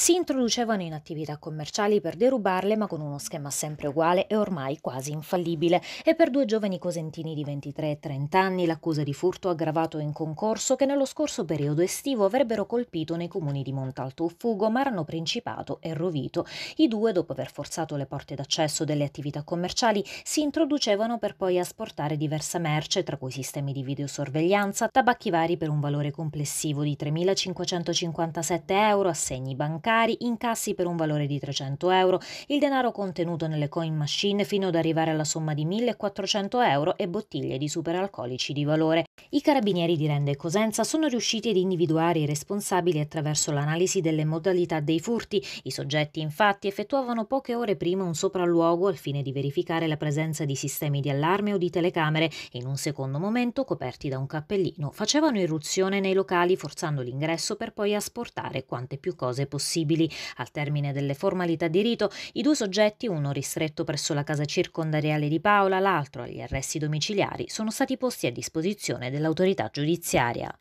si introducevano in attività commerciali per derubarle, ma con uno schema sempre uguale e ormai quasi infallibile. E per due giovani cosentini di 23 e 30 anni l'accusa di furto aggravato in concorso che nello scorso periodo estivo avrebbero colpito nei comuni di Montalto Fugo, Marano Principato e Rovito. I due, dopo aver forzato le porte d'accesso delle attività commerciali, si introducevano per poi asportare diversa merce, tra cui sistemi di videosorveglianza, tabacchi vari per un valore complessivo di 3.557 euro, assegni bancari precari, incassi per un valore di 300 euro, il denaro contenuto nelle coin machine fino ad arrivare alla somma di 1400 euro e bottiglie di superalcolici di valore. I carabinieri di Rende e Cosenza sono riusciti ad individuare i responsabili attraverso l'analisi delle modalità dei furti. I soggetti infatti effettuavano poche ore prima un sopralluogo al fine di verificare la presenza di sistemi di allarme o di telecamere e in un secondo momento, coperti da un cappellino, facevano irruzione nei locali forzando l'ingresso per poi asportare quante più cose possibili. Al termine delle formalità di rito, i due soggetti, uno ristretto presso la casa circondariale di Paola, l'altro agli arresti domiciliari, sono stati posti a disposizione dell'autorità giudiziaria.